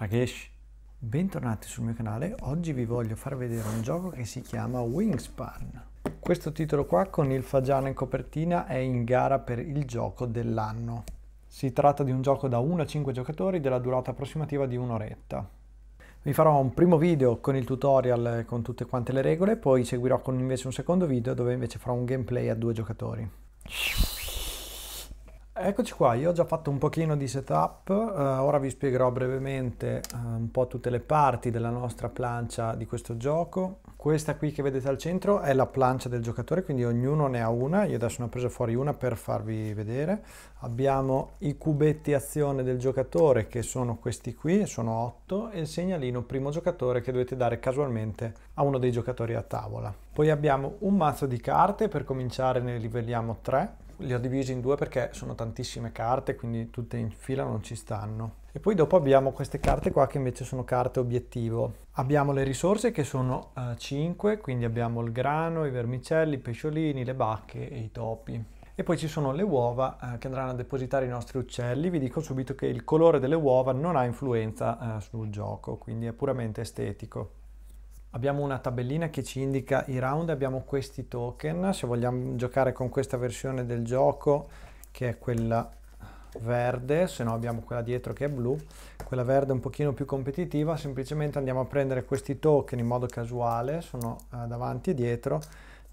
Rakesh, bentornati sul mio canale. Oggi vi voglio far vedere un gioco che si chiama Wingspan. Questo titolo qua con il fagiano in copertina è in gara per il gioco dell'anno. Si tratta di un gioco da 1 a 5 giocatori della durata approssimativa di un'oretta. Vi farò un primo video con il tutorial con tutte quante le regole, poi seguirò con invece un secondo video dove invece farò un gameplay a due giocatori. Eccoci qua, io ho già fatto un pochino di setup, eh, ora vi spiegherò brevemente eh, un po' tutte le parti della nostra plancia di questo gioco. Questa qui che vedete al centro è la plancia del giocatore, quindi ognuno ne ha una, io adesso ne ho preso fuori una per farvi vedere. Abbiamo i cubetti azione del giocatore che sono questi qui, sono 8, e il segnalino primo giocatore che dovete dare casualmente a uno dei giocatori a tavola. Poi abbiamo un mazzo di carte, per cominciare ne livelliamo 3 li ho divisi in due perché sono tantissime carte, quindi tutte in fila non ci stanno. E poi dopo abbiamo queste carte qua che invece sono carte obiettivo. Abbiamo le risorse che sono uh, eh, 5, quindi abbiamo il grano, i vermicelli, i pesciolini, le bacche e i topi. E poi ci sono le uova eh, che andranno a depositare i nostri uccelli. Vi dico subito che il colore delle uova non ha influenza eh, sul gioco, quindi è puramente estetico. Abbiamo una tabellina che ci indica i round, abbiamo questi token, se vogliamo giocare con questa versione del gioco che è quella verde, se no abbiamo quella dietro che è blu, quella verde è un pochino più competitiva, semplicemente andiamo a prendere questi token in modo casuale, sono eh, davanti e dietro,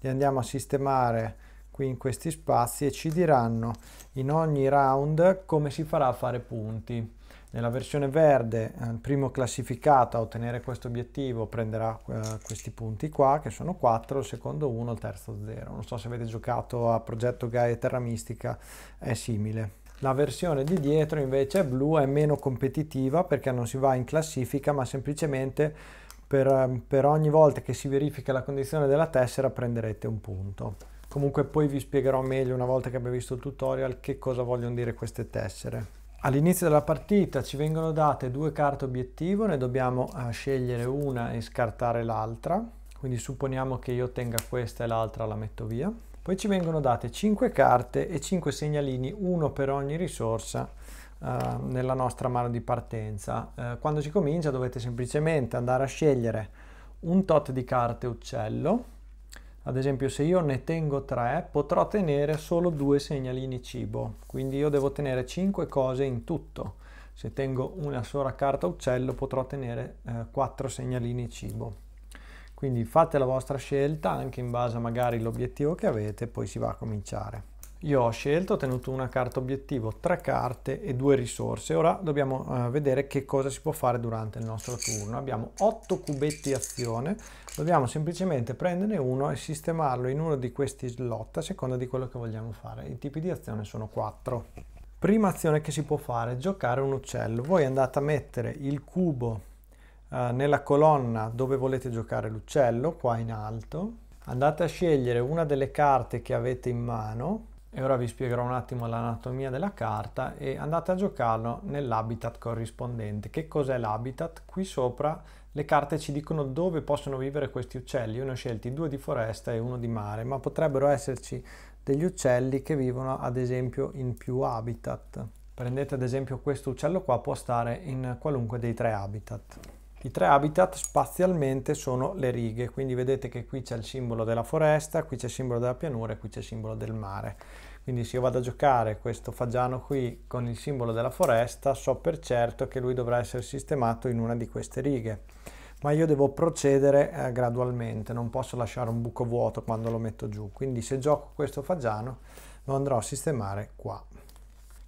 li andiamo a sistemare qui in questi spazi e ci diranno in ogni round come si farà a fare punti. Nella versione verde eh, il primo classificato a ottenere questo obiettivo prenderà eh, questi punti qua che sono 4, il secondo 1, il terzo 0. Non so se avete giocato a Progetto Gaia e Terra Mistica, è simile. La versione di dietro invece è blu, è meno competitiva perché non si va in classifica ma semplicemente per, eh, per ogni volta che si verifica la condizione della tessera prenderete un punto. Comunque poi vi spiegherò meglio una volta che abbiamo visto il tutorial che cosa vogliono dire queste tessere. All'inizio della partita ci vengono date due carte obiettivo, ne dobbiamo eh, scegliere una e scartare l'altra, quindi supponiamo che io tenga questa e l'altra la metto via. Poi ci vengono date 5 carte e 5 segnalini, uno per ogni risorsa eh, nella nostra mano di partenza. Eh, quando si comincia dovete semplicemente andare a scegliere un tot di carte uccello, ad esempio se io ne tengo tre potrò tenere solo due segnalini cibo, quindi io devo tenere cinque cose in tutto. Se tengo una sola carta uccello potrò tenere eh, 4 segnalini cibo. Quindi fate la vostra scelta anche in base magari all'obiettivo che avete, poi si va a cominciare. Io ho scelto, ho tenuto una carta obiettivo, tre carte e due risorse. Ora dobbiamo eh, vedere che cosa si può fare durante il nostro turno. Abbiamo otto cubetti azione, dobbiamo semplicemente prenderne uno e sistemarlo in uno di questi slot a seconda di quello che vogliamo fare. I tipi di azione sono quattro. Prima azione che si può fare, giocare un uccello. Voi andate a mettere il cubo eh, nella colonna dove volete giocare l'uccello, qua in alto. Andate a scegliere una delle carte che avete in mano e ora vi spiegherò un attimo l'anatomia della carta e andate a giocarlo nell'habitat corrispondente. Che cos'è l'habitat? Qui sopra le carte ci dicono dove possono vivere questi uccelli. Io ne ho scelti due di foresta e uno di mare, ma potrebbero esserci degli uccelli che vivono ad esempio in più habitat. Prendete ad esempio questo uccello qua, può stare in qualunque dei tre habitat. I tre habitat spazialmente sono le righe, quindi vedete che qui c'è il simbolo della foresta, qui c'è il simbolo della pianura e qui c'è il simbolo del mare. Quindi se io vado a giocare questo fagiano qui con il simbolo della foresta, so per certo che lui dovrà essere sistemato in una di queste righe. Ma io devo procedere eh, gradualmente, non posso lasciare un buco vuoto quando lo metto giù. Quindi se gioco questo fagiano lo andrò a sistemare qua.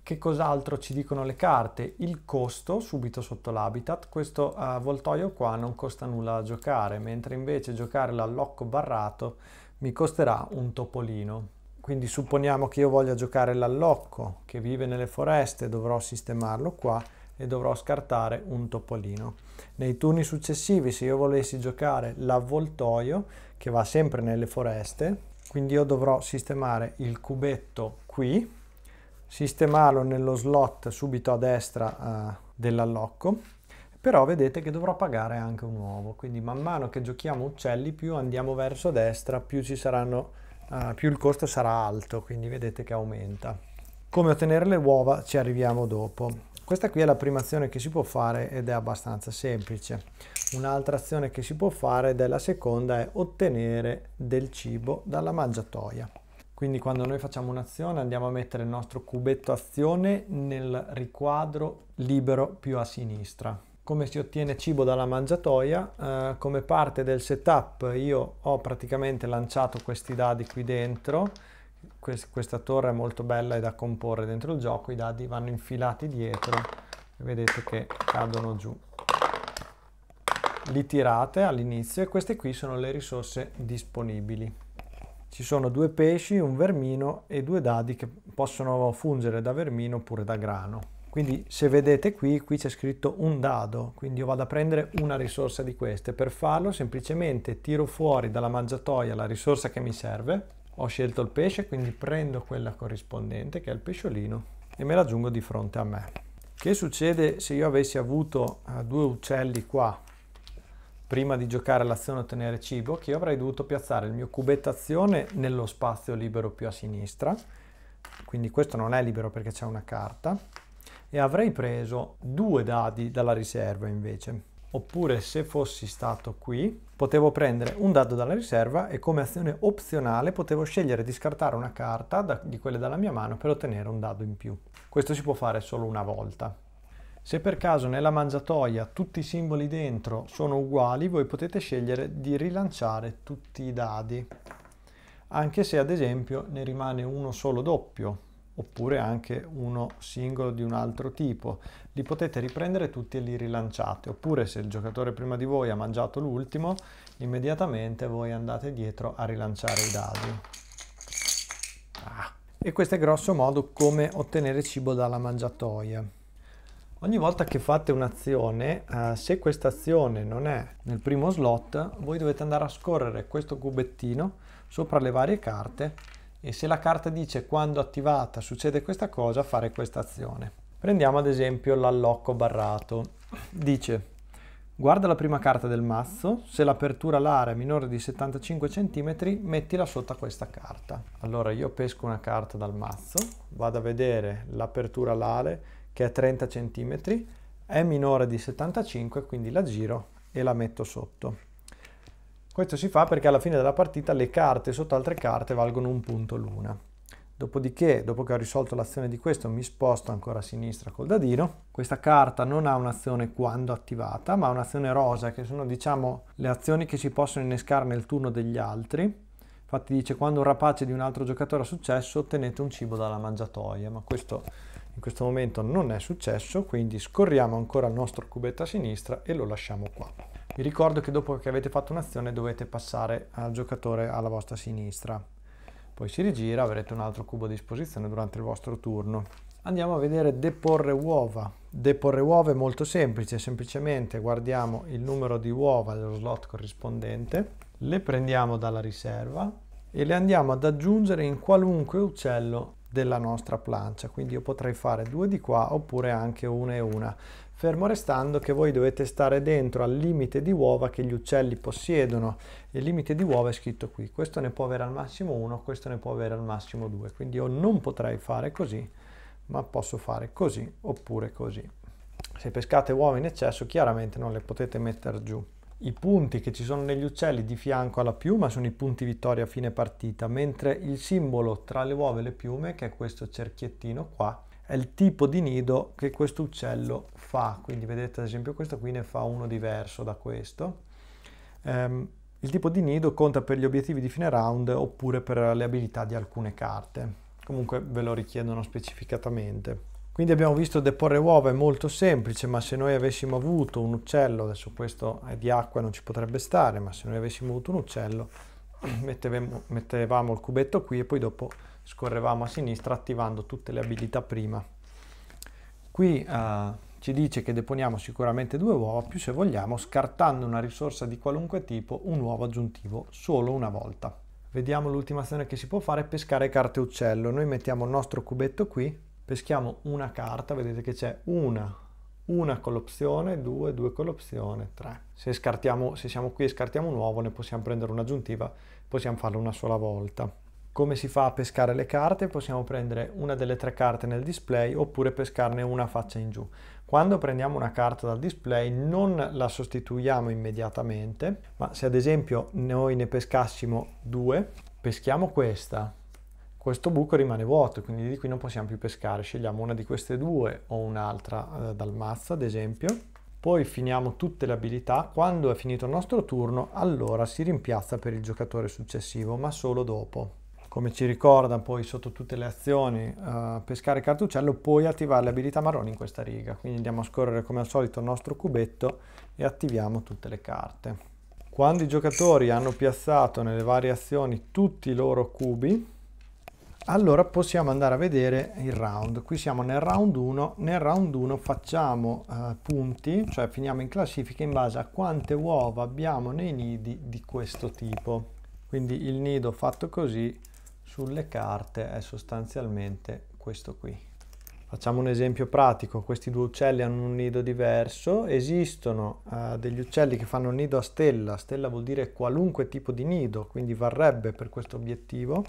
Che cos'altro ci dicono le carte? Il costo subito sotto l'habitat, questo uh, voltoio qua non costa nulla da giocare, mentre invece giocare l'allocco barrato mi costerà un topolino. Quindi supponiamo che io voglia giocare l'allocco che vive nelle foreste, dovrò sistemarlo qua e dovrò scartare un topolino. Nei turni successivi se io volessi giocare l'avvoltoio che va sempre nelle foreste, quindi io dovrò sistemare il cubetto qui sistemarlo nello slot subito a destra eh, dell'allocco però vedete che dovrò pagare anche un uovo quindi man mano che giochiamo uccelli più andiamo verso destra più ci saranno eh, più il costo sarà alto quindi vedete che aumenta come ottenere le uova ci arriviamo dopo questa qui è la prima azione che si può fare ed è abbastanza semplice un'altra azione che si può fare ed è la seconda è ottenere del cibo dalla mangiatoia quindi quando noi facciamo un'azione andiamo a mettere il nostro cubetto azione nel riquadro libero più a sinistra. Come si ottiene cibo dalla mangiatoia? Eh, come parte del setup io ho praticamente lanciato questi dadi qui dentro questa torre è molto bella e da comporre dentro il gioco, i dadi vanno infilati dietro e vedete che cadono giù. Li tirate all'inizio e queste qui sono le risorse disponibili ci sono due pesci, un vermino e due dadi che possono fungere da vermino oppure da grano. Quindi se vedete qui, qui c'è scritto un dado, quindi io vado a prendere una risorsa di queste. Per farlo semplicemente tiro fuori dalla mangiatoia la risorsa che mi serve, ho scelto il pesce, quindi prendo quella corrispondente che è il pesciolino e me la aggiungo di fronte a me. Che succede se io avessi avuto eh, due uccelli qua prima di giocare all'azione ottenere cibo, che io avrei dovuto piazzare il mio cubetto azione nello spazio libero più a sinistra, quindi questo non è libero perché c'è una carta, e avrei preso due dadi dalla riserva invece. Oppure se fossi stato qui, potevo prendere un dado dalla riserva e come azione opzionale potevo scegliere di scartare una carta da, di quelle dalla mia mano per ottenere un dado in più. Questo si può fare solo una volta. Se per caso nella mangiatoia tutti i simboli dentro sono uguali, voi potete scegliere di rilanciare tutti i dadi, anche se ad esempio ne rimane uno solo doppio, oppure anche uno singolo di un altro tipo. Li potete riprendere tutti e li rilanciate, oppure se il giocatore prima di voi ha mangiato l'ultimo, immediatamente voi andate dietro a rilanciare i dadi. Ah. E questo è grosso modo come ottenere cibo dalla mangiatoia. Ogni volta che fate un'azione, eh, se questa azione non è nel primo slot, voi dovete andare a scorrere questo cubettino sopra le varie carte e se la carta dice quando attivata succede questa cosa, fare questa azione. Prendiamo ad esempio l'allocco barrato. Dice, guarda la prima carta del mazzo, se l'apertura l'area è minore di 75 cm, mettila sotto questa carta. Allora io pesco una carta dal mazzo, vado a vedere l'apertura l'area che è 30 cm, è minore di 75, quindi la giro e la metto sotto. Questo si fa perché alla fine della partita le carte sotto altre carte valgono un punto l'una. Dopodiché, dopo che ho risolto l'azione di questo, mi sposto ancora a sinistra col dadino. Questa carta non ha un'azione quando attivata, ma ha un'azione rosa, che sono diciamo le azioni che si possono innescare nel turno degli altri. Infatti dice quando un rapace di un altro giocatore ha successo ottenete un cibo dalla mangiatoia, ma questo in questo momento non è successo quindi scorriamo ancora il nostro cubetto a sinistra e lo lasciamo qua vi ricordo che dopo che avete fatto un'azione dovete passare al giocatore alla vostra sinistra poi si rigira avrete un altro cubo a disposizione durante il vostro turno andiamo a vedere deporre uova deporre uova è molto semplice semplicemente guardiamo il numero di uova dello slot corrispondente le prendiamo dalla riserva e le andiamo ad aggiungere in qualunque uccello della nostra plancia quindi io potrei fare due di qua oppure anche una e una fermo restando che voi dovete stare dentro al limite di uova che gli uccelli possiedono il limite di uova è scritto qui questo ne può avere al massimo uno questo ne può avere al massimo due quindi io non potrei fare così ma posso fare così oppure così se pescate uova in eccesso chiaramente non le potete mettere giù i punti che ci sono negli uccelli di fianco alla piuma sono i punti vittoria a fine partita, mentre il simbolo tra le uova e le piume, che è questo cerchiettino qua, è il tipo di nido che questo uccello fa. Quindi vedete ad esempio questo qui ne fa uno diverso da questo. Um, il tipo di nido conta per gli obiettivi di fine round oppure per le abilità di alcune carte. Comunque ve lo richiedono specificatamente. Quindi abbiamo visto deporre uova è molto semplice, ma se noi avessimo avuto un uccello, adesso questo è di acqua non ci potrebbe stare, ma se noi avessimo avuto un uccello mettevamo, mettevamo il cubetto qui e poi dopo scorrevamo a sinistra attivando tutte le abilità prima. Qui eh, ci dice che deponiamo sicuramente due uova, più se vogliamo, scartando una risorsa di qualunque tipo, un uovo aggiuntivo solo una volta. Vediamo l'ultima azione che si può fare, pescare carte uccello. Noi mettiamo il nostro cubetto qui, peschiamo una carta, vedete che c'è una, una con l'opzione, due, due con l'opzione, tre. Se, se siamo qui e scartiamo un uovo ne possiamo prendere un'aggiuntiva, possiamo farlo una sola volta. Come si fa a pescare le carte? Possiamo prendere una delle tre carte nel display oppure pescarne una faccia in giù. Quando prendiamo una carta dal display non la sostituiamo immediatamente, ma se ad esempio noi ne pescassimo due, peschiamo questa, questo buco rimane vuoto, quindi di qui non possiamo più pescare. Scegliamo una di queste due o un'altra eh, dal mazzo, ad esempio. Poi finiamo tutte le abilità. Quando è finito il nostro turno, allora si rimpiazza per il giocatore successivo, ma solo dopo. Come ci ricorda poi sotto tutte le azioni, eh, pescare cartuccello, poi attivare le abilità marroni in questa riga. Quindi andiamo a scorrere come al solito il nostro cubetto e attiviamo tutte le carte. Quando i giocatori hanno piazzato nelle varie azioni tutti i loro cubi, allora possiamo andare a vedere il round qui siamo nel round 1 nel round 1 facciamo eh, punti cioè finiamo in classifica in base a quante uova abbiamo nei nidi di questo tipo quindi il nido fatto così sulle carte è sostanzialmente questo qui Facciamo un esempio pratico, questi due uccelli hanno un nido diverso, esistono eh, degli uccelli che fanno nido a stella, stella vuol dire qualunque tipo di nido, quindi varrebbe per questo obiettivo,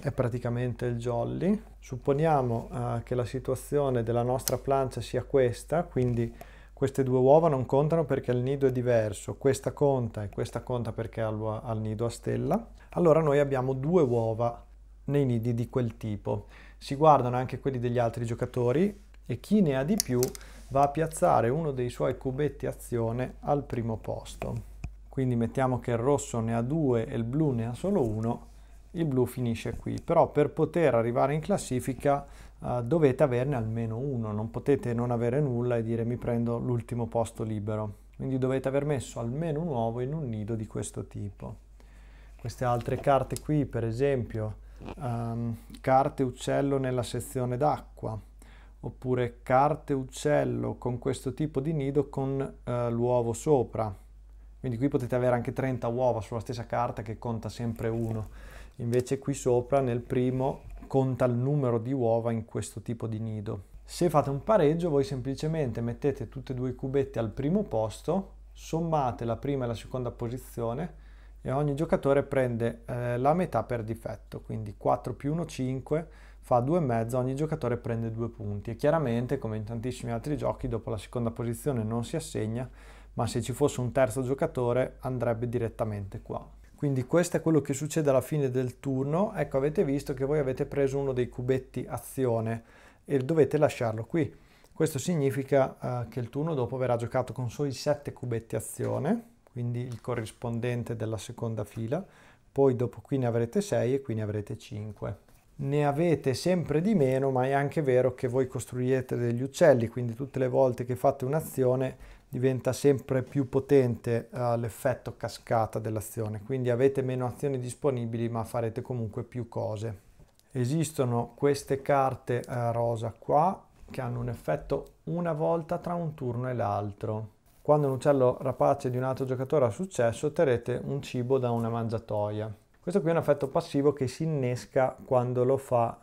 è praticamente il jolly. Supponiamo eh, che la situazione della nostra plancia sia questa, quindi queste due uova non contano perché il nido è diverso, questa conta e questa conta perché ha il nido a stella. Allora noi abbiamo due uova nei nidi di quel tipo. Si guardano anche quelli degli altri giocatori e chi ne ha di più va a piazzare uno dei suoi cubetti azione al primo posto. Quindi mettiamo che il rosso ne ha due e il blu ne ha solo uno, il blu finisce qui, però per poter arrivare in classifica eh, dovete averne almeno uno, non potete non avere nulla e dire mi prendo l'ultimo posto libero. Quindi dovete aver messo almeno un uovo in un nido di questo tipo. Queste altre carte qui, per esempio, ehm, carte uccello nella sezione d'acqua, oppure carte uccello con questo tipo di nido con eh, l'uovo sopra. Quindi qui potete avere anche 30 uova sulla stessa carta che conta sempre uno. Invece qui sopra nel primo conta il numero di uova in questo tipo di nido. Se fate un pareggio voi semplicemente mettete tutte e due i cubetti al primo posto, sommate la prima e la seconda posizione e ogni giocatore prende eh, la metà per difetto, quindi 4 più 1 5 fa 2,5, ogni giocatore prende 2 punti e chiaramente come in tantissimi altri giochi dopo la seconda posizione non si assegna, ma se ci fosse un terzo giocatore andrebbe direttamente qua quindi questo è quello che succede alla fine del turno ecco avete visto che voi avete preso uno dei cubetti azione e dovete lasciarlo qui questo significa eh, che il turno dopo verrà giocato con soli 7 cubetti azione quindi il corrispondente della seconda fila poi dopo qui ne avrete 6 e qui ne avrete 5 ne avete sempre di meno ma è anche vero che voi costruirete degli uccelli quindi tutte le volte che fate un'azione diventa sempre più potente uh, l'effetto cascata dell'azione, quindi avete meno azioni disponibili ma farete comunque più cose. Esistono queste carte uh, rosa qua che hanno un effetto una volta tra un turno e l'altro. Quando un uccello rapace di un altro giocatore ha successo otterrete un cibo da una mangiatoia. Questo qui è un effetto passivo che si innesca quando lo fa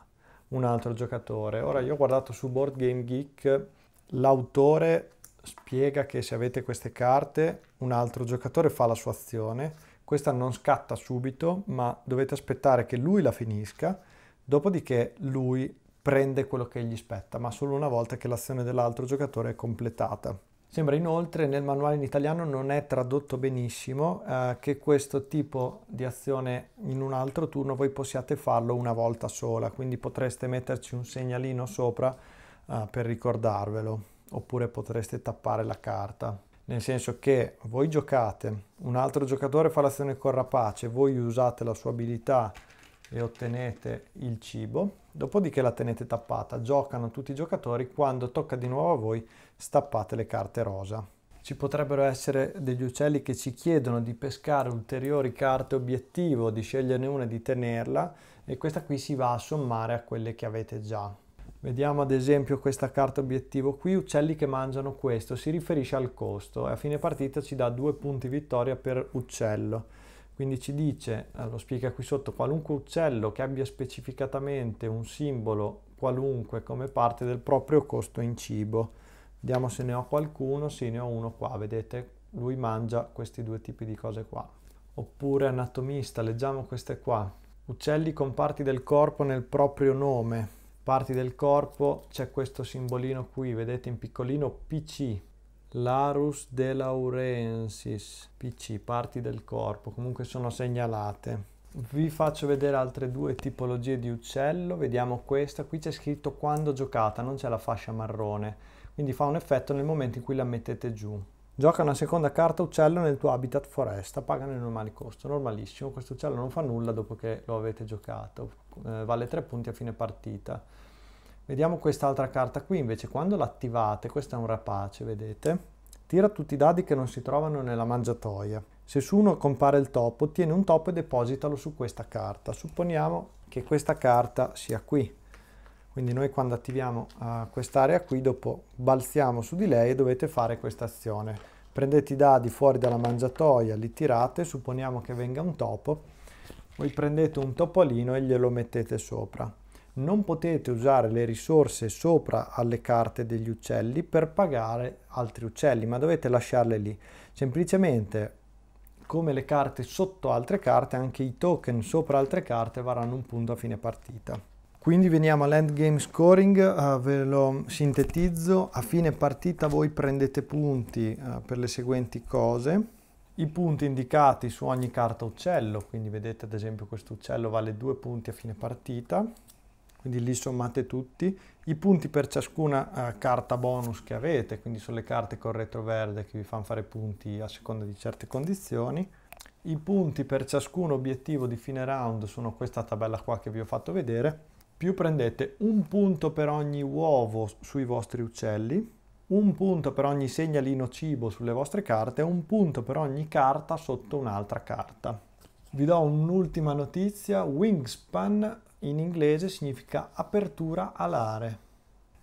un altro giocatore. Ora io ho guardato su Board Game Geek l'autore spiega che se avete queste carte un altro giocatore fa la sua azione, questa non scatta subito ma dovete aspettare che lui la finisca, dopodiché lui prende quello che gli spetta, ma solo una volta che l'azione dell'altro giocatore è completata. Sembra inoltre nel manuale in italiano non è tradotto benissimo eh, che questo tipo di azione in un altro turno voi possiate farlo una volta sola, quindi potreste metterci un segnalino sopra eh, per ricordarvelo oppure potreste tappare la carta. Nel senso che voi giocate, un altro giocatore fa l'azione con rapace, voi usate la sua abilità e ottenete il cibo, dopodiché la tenete tappata, giocano tutti i giocatori, quando tocca di nuovo a voi stappate le carte rosa. Ci potrebbero essere degli uccelli che ci chiedono di pescare ulteriori carte obiettivo, di sceglierne una e di tenerla e questa qui si va a sommare a quelle che avete già. Vediamo ad esempio questa carta obiettivo qui, uccelli che mangiano questo, si riferisce al costo e a fine partita ci dà due punti vittoria per uccello. Quindi ci dice, eh, lo spiega qui sotto, qualunque uccello che abbia specificatamente un simbolo qualunque come parte del proprio costo in cibo. Vediamo se ne ho qualcuno, sì ne ho uno qua, vedete, lui mangia questi due tipi di cose qua. Oppure anatomista, leggiamo queste qua. Uccelli con parti del corpo nel proprio nome parti del corpo c'è questo simbolino qui, vedete in piccolino PC, Larus de Laurensis, PC, parti del corpo, comunque sono segnalate. Vi faccio vedere altre due tipologie di uccello, vediamo questa, qui c'è scritto quando giocata, non c'è la fascia marrone, quindi fa un effetto nel momento in cui la mettete giù. Gioca una seconda carta uccello nel tuo habitat foresta, pagano il normale costo, normalissimo, questo uccello non fa nulla dopo che lo avete giocato, eh, vale 3 punti a fine partita. Vediamo quest'altra carta qui invece, quando l'attivate, questo è un rapace, vedete? Tira tutti i dadi che non si trovano nella mangiatoia. Se su uno compare il topo, ottieni un topo e depositalo su questa carta. Supponiamo che questa carta sia qui. Quindi noi quando attiviamo uh, quest'area qui, dopo balziamo su di lei e dovete fare questa azione. Prendete i dadi fuori dalla mangiatoia, li tirate, supponiamo che venga un topo, voi prendete un topolino e glielo mettete sopra. Non potete usare le risorse sopra alle carte degli uccelli per pagare altri uccelli, ma dovete lasciarle lì. Semplicemente come le carte sotto altre carte, anche i token sopra altre carte varranno un punto a fine partita. Quindi veniamo all'endgame scoring, uh, ve lo sintetizzo, a fine partita voi prendete punti uh, per le seguenti cose, i punti indicati su ogni carta uccello, quindi vedete ad esempio questo uccello vale due punti a fine partita, quindi li sommate tutti, i punti per ciascuna uh, carta bonus che avete, quindi sulle carte con retro verde che vi fanno fare punti a seconda di certe condizioni, i punti per ciascun obiettivo di fine round sono questa tabella qua che vi ho fatto vedere, più prendete un punto per ogni uovo sui vostri uccelli, un punto per ogni segnalino cibo sulle vostre carte e un punto per ogni carta sotto un'altra carta. Vi do un'ultima notizia, wingspan in inglese significa apertura alare.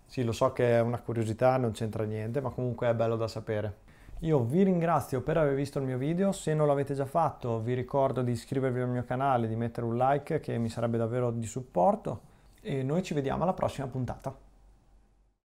Sì, lo so che è una curiosità, non c'entra niente, ma comunque è bello da sapere. Io vi ringrazio per aver visto il mio video, se non l'avete già fatto vi ricordo di iscrivervi al mio canale, di mettere un like che mi sarebbe davvero di supporto e noi ci vediamo alla prossima puntata.